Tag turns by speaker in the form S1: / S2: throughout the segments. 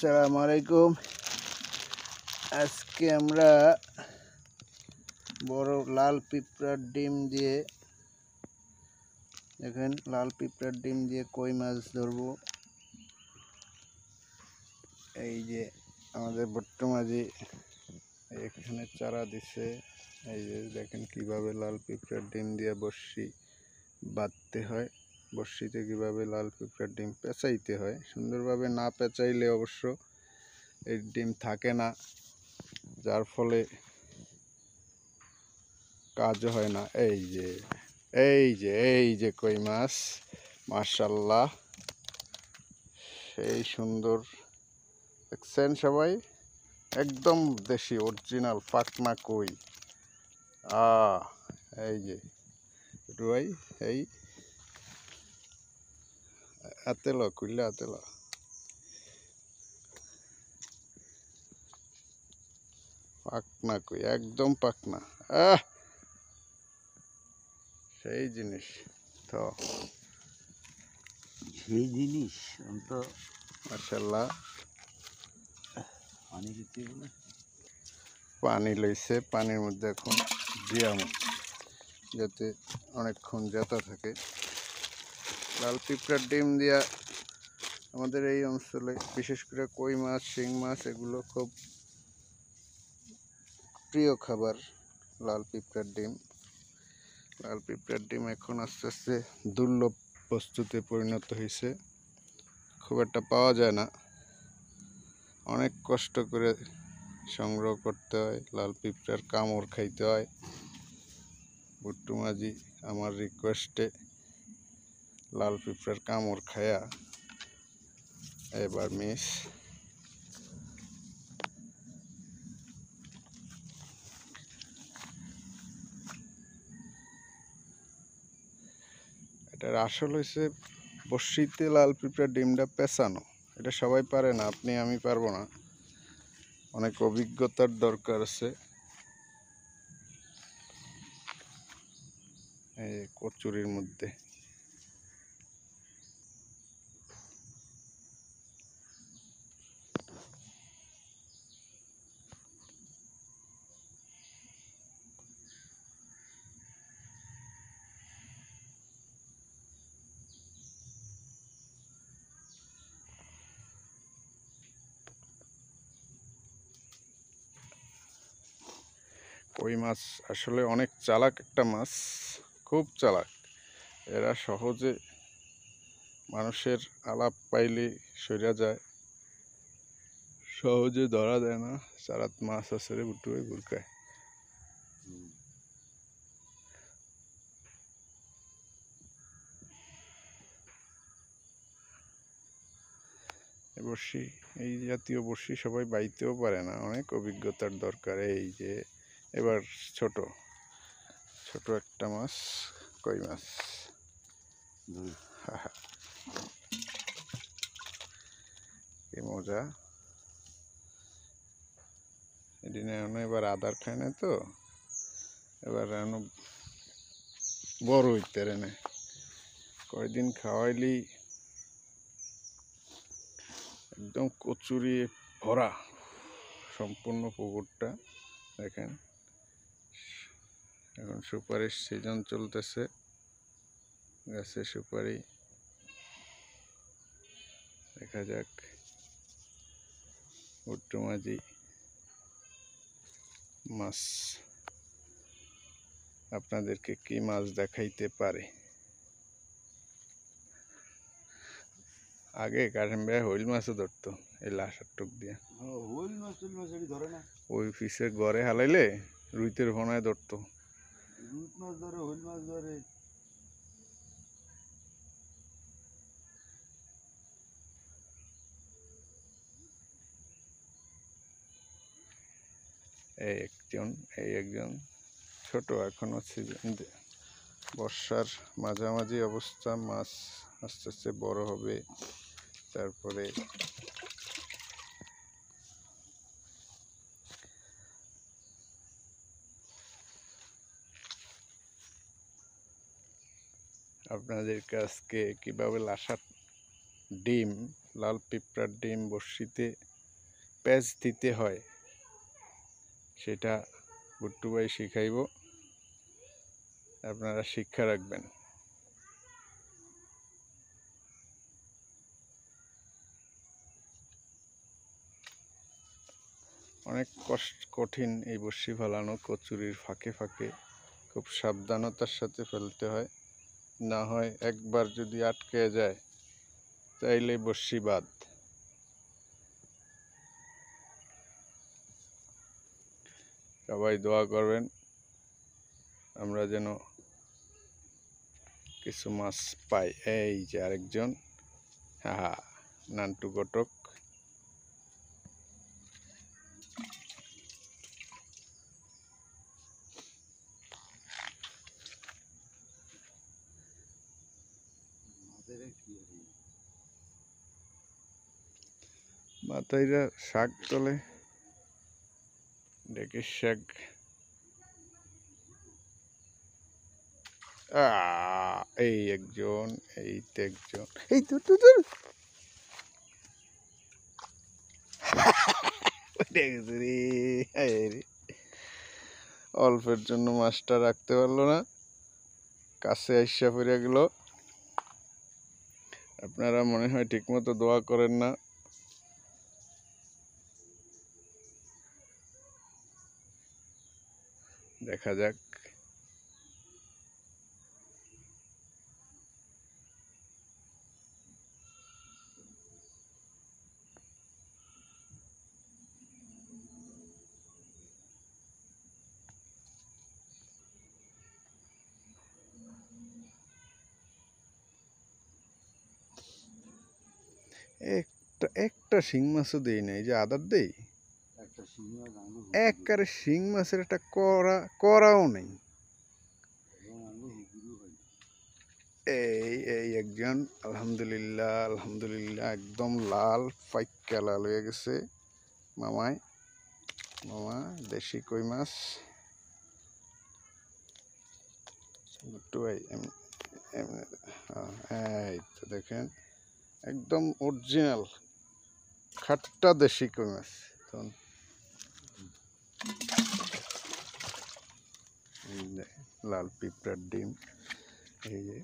S1: আসসালামু আলাইকুম আজকে আমরা বড় লাল পিঁপড়ার ডিম দিয়ে দেখেন লাল পিঁপড়ার ডিম দিয়ে কই মাছ ধরব এই যে আমাদের বর্তমানে এখানে চারা দিছে এই যে দেখেন কিভাবে লাল পিঁপড়ার ডিম দিয়ে বসি বাঁধতে হয় বর্ষিতে কীভাবে লাল পিঁপড়ার ডিম পেঁচাইতে হয় সুন্দরভাবে না পেঁচাইলে অবশ্য এই ডিম থাকে না যার ফলে কাজও হয় না এই যে এই যে এই যে কই মাছ মার্শাল্লাহ সেই সুন্দর দেখছেন সবাই একদম দেশি অরিজিনাল পাকনা কই আ এই যে রুয়াই এই হাতেলো খুললে লো পাকনা কই একদম পাকনা আহ সেই জিনিস তো সেই জিনিস তো মার্শাল্লাহ পানি দিতে বলে পানি লইছে পানির মধ্যে এখন দিয়াম যাতে অনেকক্ষণ যাতা থাকে লাল পিঁপড়ার ডিম দিয়া আমাদের এই অঞ্চলে বিশেষ করে কই মাছ শিং মাছ এগুলো খুব প্রিয় খাবার লাল পিঁপড়ার ডিম লাল পিঁপড়ার ডিম এখন আস্তে আস্তে দুর্লভ বস্তুতে পরিণত হয়েছে খুব একটা পাওয়া যায় না অনেক কষ্ট করে সংগ্রহ করতে হয় লাল পিঁপড়ার কামড় খাইতে হয় বুট্টু মাঝি আমার রিকোয়েস্টে লাল পিঁপড়ার কামড় খায়া এবার মিস এটার আসল হয়েছে বর্ষিতে লাল পিঁপড়ার ডিমটা পেঁচানো এটা সবাই পারে না আপনি আমি পারবো না অনেক অভিজ্ঞতার দরকার আছে এই কচুরির মধ্যে ওই মাছ আসলে অনেক চালাক একটা মাছ খুব চালাক এরা সহজে মানুষের আলাপ পাইলে সরিয়া যায় সহজে ধরা দেয় না চারাত মাছ আসলে গুটুয়ে গুরকায় বসি এই জাতীয় বসি সবাই বাইতেও পারে না অনেক অভিজ্ঞতার দরকার এই যে এবার ছোট ছোট একটা মাছ কই মাছ মজা এদিনে এবার আদার খায় না তো এবার এমন বড় হইতে রে কয়দিন খাওয়াইলি একদম কচুরি ভরা সম্পূর্ণ পুকুরটা দেখেন এখন সুপারির সিজন চলতেছে গাছে সুপারি দেখা যাক মাঝি মাছ আপনাদেরকে কি মাছ দেখাইতে পারে আগে কারেন ভাই হইল মাছও ধরতো এই লাশার টুক দিয়ে ওই পিসে গড়ে হালাইলে রুইতের ভনায় ধরতো পুট মাছ ধরে হুইল মাছ ধরে এই একজন এই একজন ছোট এখনও সিজন বর্ষার মাঝামাঝি অবস্থা মাছ আস্তে আস্তে বড় হবে তারপরে আপনাদেরকে আজকে কীভাবে লাশার ডিম লাল পিঁপড়ার ডিম বর্ষিতে প্যাঁচ দিতে হয় সেটা গুট্টুবাই শিখাইব আপনারা শিক্ষা রাখবেন অনেক কষ্ট কঠিন এই বর্ষি ফেলানো কচুরির ফাঁকে ফাঁকে খুব সাবধানতার সাথে ফেলতে হয় না হয় একবার যদি আটকে যায় তাইলে বাদ সবাই দোয়া করবেন আমরা যেন কিছু মাছ পাই এই যে আরেকজন হ্যাঁ নান্টু ঘটক মাতাইরা শাক তোলে ডেকের শাক এই একজন এই তো একজন এই তো তুই অল্পের জন্য মাছটা রাখতে পারলো না কাছে আইসা ফিরে গেল আপনারা মনে হয় ঠিকমতো দোয়া করেন না দেখা যাক একটা একটা শিং মাছও দেই না এই যে আদার দেই একবারে শিং মাছের একটা করা করাও নেই এই এই একজন আলহামদুলিল্লাহ আলহামদুলিল্লাহ একদম লাল পাইকা লাল হয়ে গেছে মামায় মামা দেশি কই মাছ এই তো দেখেন একদম অরিজিনাল খাট্টা দেশি কই মাছ লাল পিঁপড়ার ডিম এই যে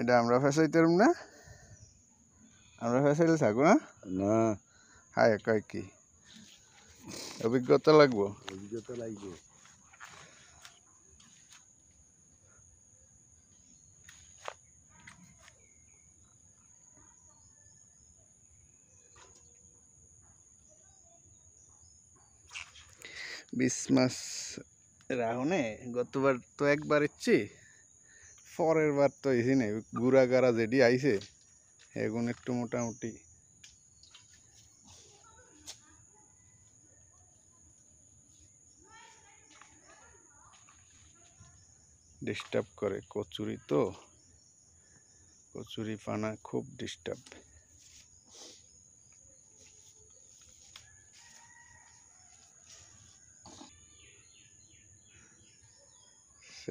S1: এটা আমরা ফেসাইতাম না আমরা ফেসাইলে থাকবো না না হায় কয় কি অভিজ্ঞতা লাগবো অভিজ্ঞতা লাগবে বিশ মাস রাহনে গতবার তো একবার এসছি পরের বার তো এসি নেই গুড়া গাড়া যেটি আইছে এখন একটু মোটামুটি ডিস্টার্ব করে কচুরি তো কচুরি পানা খুব disturb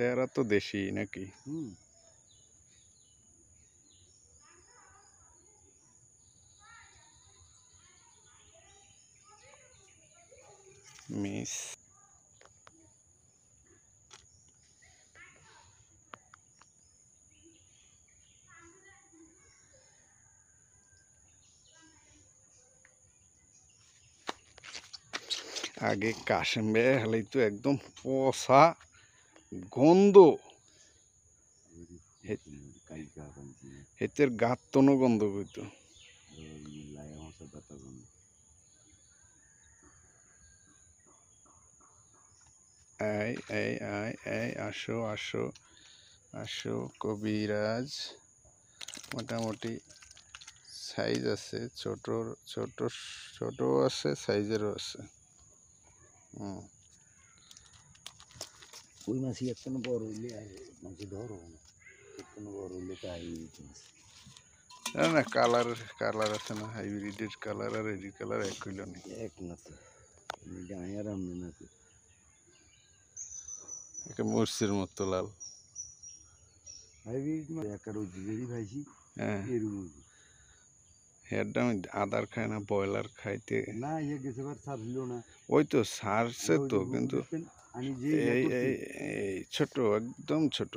S1: era tu deixei né aqui hum. miss আগে tu é একদম পোসা গন্ধ হেতের গাত তনো গন্ধ কইত আয় আয় আই আয় আসো আসো আসো কবিরাজ মোটামুটি সাইজ আছে ছোট ছোট ছোট আছে সাইজেরও আছে হুম ওই মাছই একটু বড় হইলে মাছ ধরো না একটু বড় হইলে তাই মাছ না না কালার কালার আছে না হাইব্রিডের কালার আর এডির কালার এক হইল না এক না তো গায়ে রামনে না একটা মরসির মতো লাল হাইব্রিড মানে একটা রোজ ভাইছি হ্যাঁ এরকম হেডটা আমি আদার খাই না ব্রয়লার খাইতে না ইয়ে গেছে বার ছাড়ছিল না ওই তো সারছে তো কিন্তু এই এই এই ছোট একদম ছোট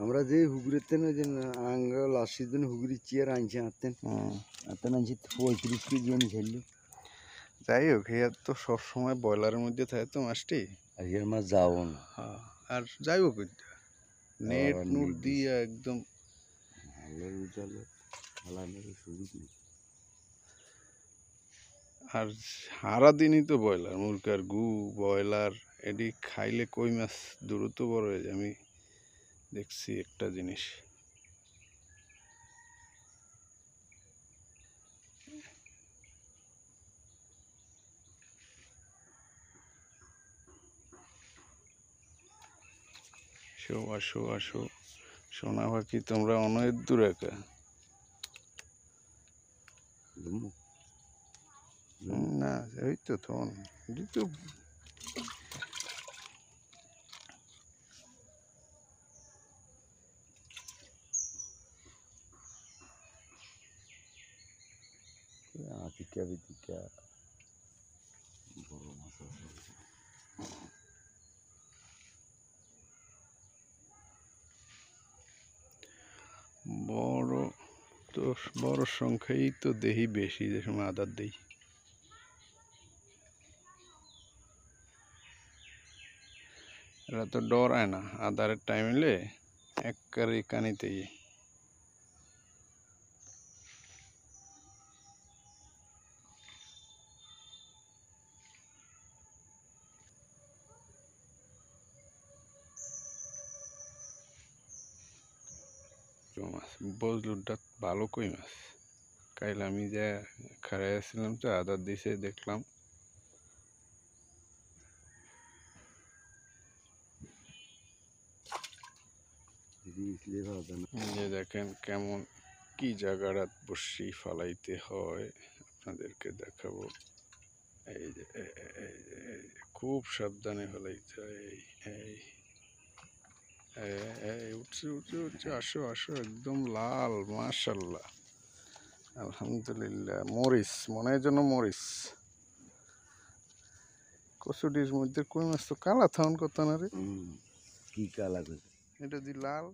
S1: আমরা যে হুগরিতেন ওই যে আঙ্গ লাস্ট সিজন হুগরি চেয়ার আনছে আনতেন আনতেন আনছি পঁয়ত্রিশ কেজি আমি খেললি যাই হোক হেয়ার তো সবসময় ব্রয়লারের মধ্যে থাকে তো মাছটি আর হেয়ার মাছ যাও না হ্যাঁ, আর যাই হোক
S2: নেট নুট দিয়ে
S1: একদম ভালো খেলানোর সুযোগ নেই আর সারাদিনই তো ব্রয়লার মুরগার গু ব্রয়লার এটি খাইলে কই মাছ দ্রুত বড় হয়ে যায় আমি দেখছি একটা জিনিস আসো আসো আসো সোনা পাখি তোমরা অনেক দূর একা দ্বিতীয় থন দ্বিতীয় বিতিকা বড় বড় তো বড় সংখ্যাই তো দেহি বেশি যে সময় আদার দেই এটা তো ডর আয় না আধারের টাইম এলে একবারে কানিতে গিয়ে মাছ বজলুরটা ভালো কই মাছ কাইলে আমি যে খাড়াইছিলাম তো আদার দিছে দেখলাম দেখেন কেমন কি জায়গারাত বসি ফালাইতে হয় আপনাদেরকে দেখাবো এই যে খুব সাবধানে ফেলাইতে হয় এই এই উঠছে উঠছে উঠছে আসো আসো একদম লাল মাশাল্লাহ আলহামদুলিল্লাহ মরিচ মনে হয় যেন মরিচ কচুটির মধ্যে কই মাছ তো কালা থাউন কথা না রে কি কালা এটা দি লাল